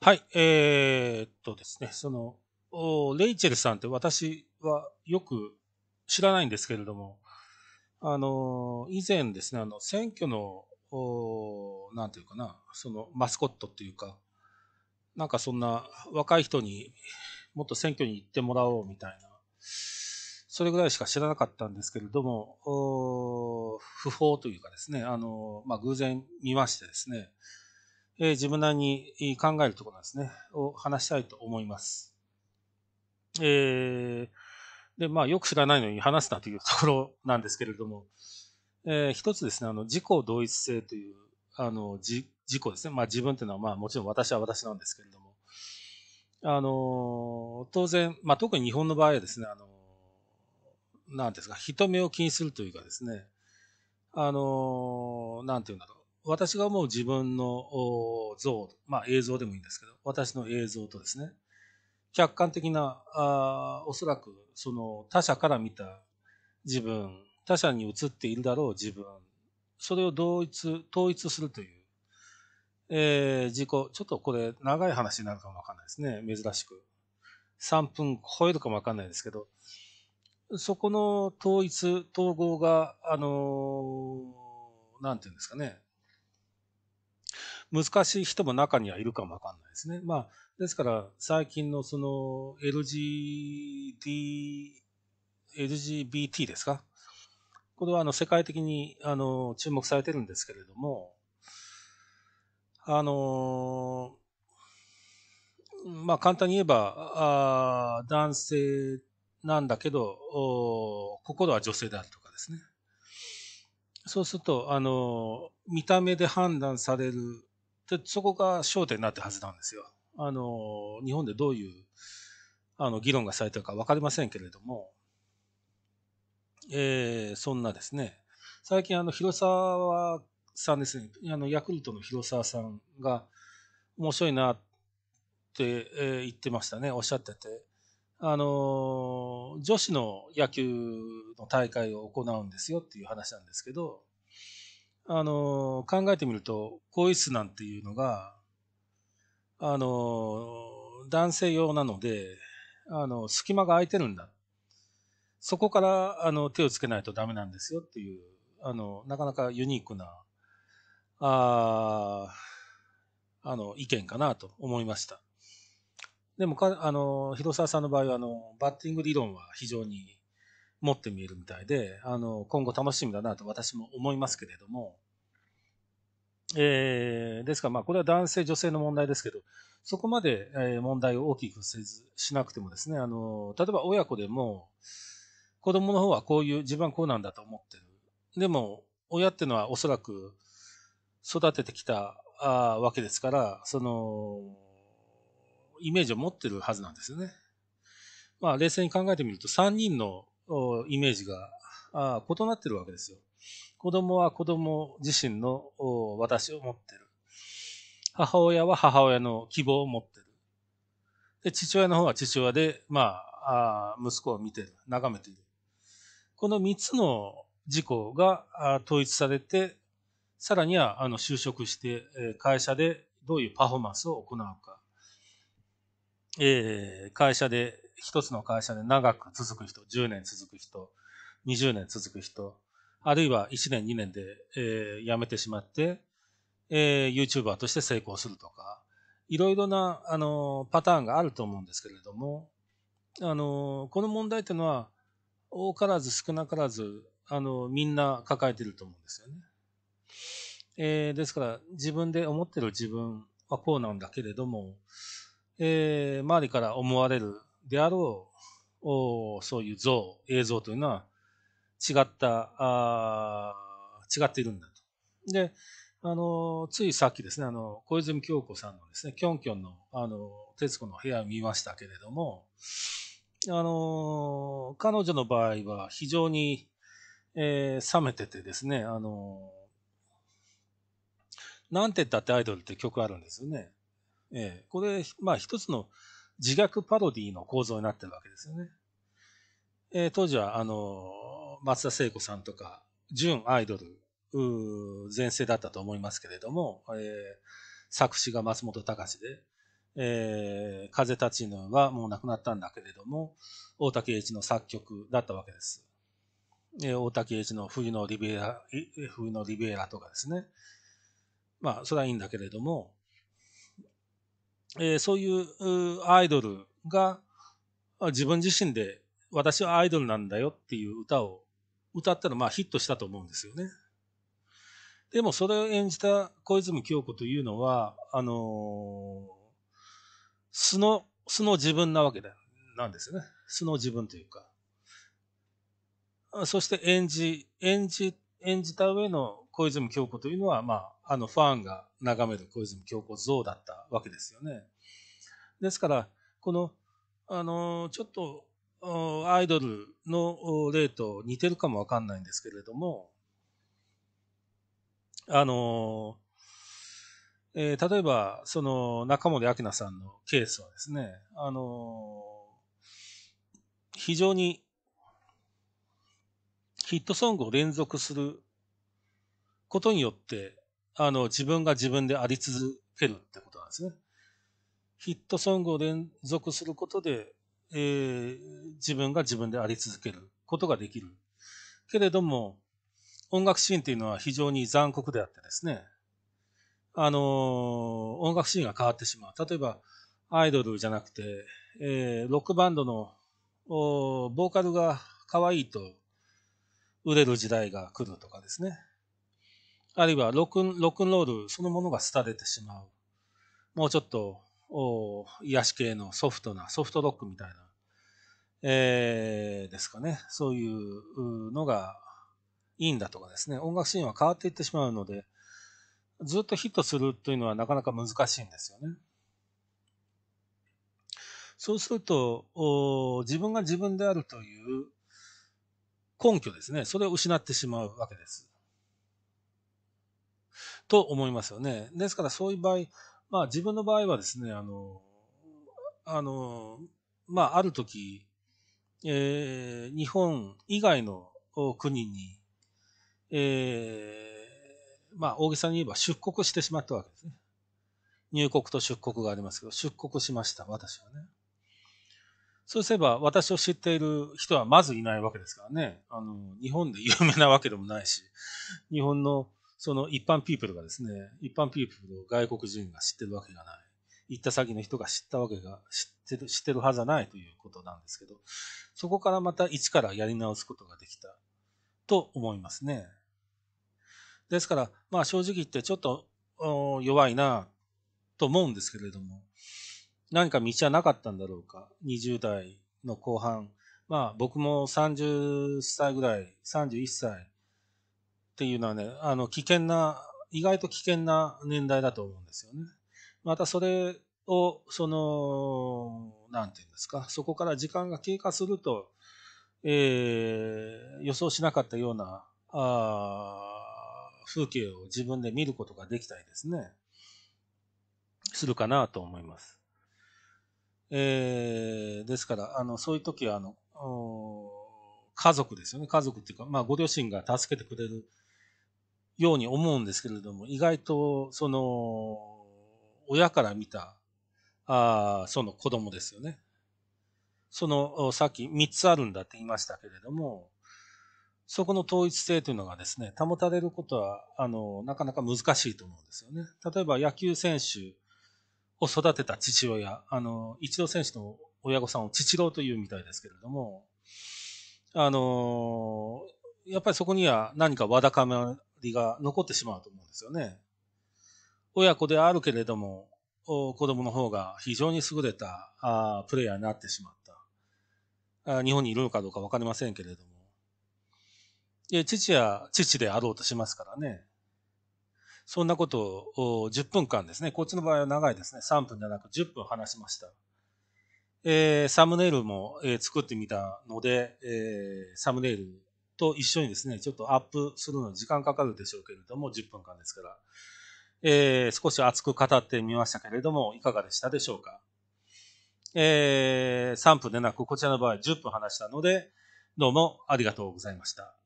はい、えー、っとですね、その、レイチェルさんって私はよく知らないんですけれども、あの、以前ですね、あの、選挙の、なんていうかな、その、マスコットっていうか、なんかそんな若い人にもっと選挙に行ってもらおうみたいな、それぐらいしか知らなかったんですけれども、不法というかですね、あの、まあ、偶然見ましてですね、えー、自分なりに考えるところなんですね、を話したいと思います。えー、で、まあ、よく知らないのに話すなというところなんですけれども、えー、一つですね、あの、自己同一性という、あの、じ自己ですね、まあ、自分というのは、まあ、もちろん私は私なんですけれども、あの、当然、まあ、特に日本の場合はですね、あの、なんですか、人目を気にするというかですね、あの、なんていうんだろう、私が思う自分の像、まあ、映像でもいいんですけど私の映像とですね客観的なあおそらくその他者から見た自分他者に映っているだろう自分それを同一統一するという、えー、自己ちょっとこれ長い話になるかもわかんないですね珍しく3分超えるかもわかんないですけどそこの統一統合があの何、ー、て言うんですかね難しい人も中にはいるかもわかんないですね。まあ、ですから、最近のその LGD、LGBT ですかこれはあの世界的にあの注目されてるんですけれども、あの、まあ簡単に言えば、あ男性なんだけど、心は女性であるとかですね。そうすると、あの、見た目で判断されるで、そこが焦点になってはずなんですよ。あの、日本でどういう、あの、議論がされてるか分かりませんけれども、えー、そんなですね、最近、あの、広沢さんですね、あの、ヤクルトの広沢さんが、面白いなって、えー、言ってましたね、おっしゃってて。あの、女子の野球の大会を行うんですよっていう話なんですけど、あの、考えてみると、更衣室なんていうのが、あの、男性用なので、あの、隙間が空いてるんだ。そこから、あの、手をつけないとダメなんですよっていう、あの、なかなかユニークな、ああの、意見かなと思いました。でもか、あの、広沢さんの場合は、あの、バッティング理論は非常に持ってみるみたいで、あの、今後楽しみだなと私も思いますけれども、えー、ですから、まあ、これは男性、女性の問題ですけど、そこまで、え問題を大きくせず、しなくてもですね、あの、例えば親子でも、子供の方はこういう、自分はこうなんだと思ってる。でも、親っていうのはおそらく育ててきたあわけですから、その、イメージを持ってるはずなんですよね。まあ、冷静に考えてみると、3人のイメージが異なってるわけですよ。子供は子供自身の私を持ってる。母親は母親の希望を持ってる。で、父親の方は父親で、まあ、あ息子を見てる、眺めている。この3つの事項が統一されて、さらにはあの就職して、会社でどういうパフォーマンスを行うか、えー、会社で一つの会社で長く続く人、10年続く人、20年続く人、あるいは1年、2年で、えー、辞めてしまって、えー、YouTuber として成功するとか、いろいろな、あの、パターンがあると思うんですけれども、あの、この問題というのは、多からず少なからず、あの、みんな抱えていると思うんですよね。えー、ですから、自分で思ってる自分はこうなんだけれども、えー、周りから思われるであろう、おそういう像、映像というのは違った、あ違っているんだと。で、あの、ついさっきですね、あの、小泉京子さんのですね、きょんきょんの、あの、徹子の部屋を見ましたけれども、あの、彼女の場合は非常に、えー、冷めててですね、あの、なんて言ったってアイドルって曲あるんですよね。えー、これ、まあ一つの自虐パロディの構造になってるわけですよね。えー、当時は、あの、松田聖子さんとか、純アイドル、全盛だったと思いますけれども、えー、作詞が松本隆で、えー、風立ちぬはもう亡くなったんだけれども、大竹栄一の作曲だったわけです。えー、大竹栄一の冬のリベラ、冬のリベラとかですね。まあ、それはいいんだけれども、えー、そういうアイドルが自分自身で私はアイドルなんだよっていう歌を歌ったらまあヒットしたと思うんですよね。でもそれを演じた小泉京子というのは、あのー、素の、素の自分なわけだ、なんですよね。素の自分というか。そして演じ、演じ、演じた上の小泉京子というのは、まあ、あのファンが眺める小泉京子像だったわけですよね。ですからこのあのちょっとアイドルの例と似てるかもわかんないんですけれどもあの、えー、例えばその中森明菜さんのケースはですねあの非常にヒットソングを連続することによってあの、自分が自分であり続けるってことなんですね。ヒットソングを連続することで、えー、自分が自分であり続けることができる。けれども、音楽シーンっていうのは非常に残酷であってですね、あのー、音楽シーンが変わってしまう。例えば、アイドルじゃなくて、えー、ロックバンドのボーカルが可愛いと売れる時代が来るとかですね。あるいはロックンロールそのものが廃れてしまう。もうちょっとお癒し系のソフトな、ソフトロックみたいな、えー、ですかね。そういうのがいいんだとかですね。音楽シーンは変わっていってしまうので、ずっとヒットするというのはなかなか難しいんですよね。そうすると、お自分が自分であるという根拠ですね。それを失ってしまうわけです。と思いますよね。ですからそういう場合、まあ自分の場合はですね、あの、あの、まあある時、えー、日本以外の国に、えー、まあ大げさに言えば出国してしまったわけですね。入国と出国がありますけど、出国しました、私はね。そうすれば、私を知っている人はまずいないわけですからね。あの、日本で有名なわけでもないし、日本のその一般ピープルがですね、一般ピープルを外国人が知ってるわけがない。行った先の人が知ったわけが、知ってる、知ってるはずはないということなんですけど、そこからまた一からやり直すことができたと思いますね。ですから、まあ正直言ってちょっと弱いなと思うんですけれども、何か道はなかったんだろうか。20代の後半、まあ僕も30歳ぐらい、31歳、っていうのはね、あの、危険な、意外と危険な年代だと思うんですよね。またそれを、その、なんていうんですか、そこから時間が経過すると、えー、予想しなかったような、あ風景を自分で見ることができたりですね、するかなと思います。えー、ですから、あの、そういう時は、あの、家族ですよね。家族っていうか、まあ、ご両親が助けてくれるように思うんですけれども、意外と、その、親から見た、あその子供ですよね。その、さっき3つあるんだって言いましたけれども、そこの統一性というのがですね、保たれることは、あの、なかなか難しいと思うんですよね。例えば野球選手を育てた父親、あの、一郎選手の親御さんを父郎というみたいですけれども、あの、やっぱりそこには何かわだかまりが残ってしまうと思うんですよね。親子であるけれども、子供の方が非常に優れたあプレイヤーになってしまった。あ日本にいるのかどうかわかりませんけれども。で父や父であろうとしますからね。そんなことを10分間ですね。こっちの場合は長いですね。3分じゃなく10分話しました。えー、サムネイルも、えー、作ってみたので、えー、サムネイルと一緒にですね、ちょっとアップするのに時間かかるでしょうけれども、10分間ですから、えー、少し熱く語ってみましたけれども、いかがでしたでしょうか。えー、3分でなく、こちらの場合10分話したので、どうもありがとうございました。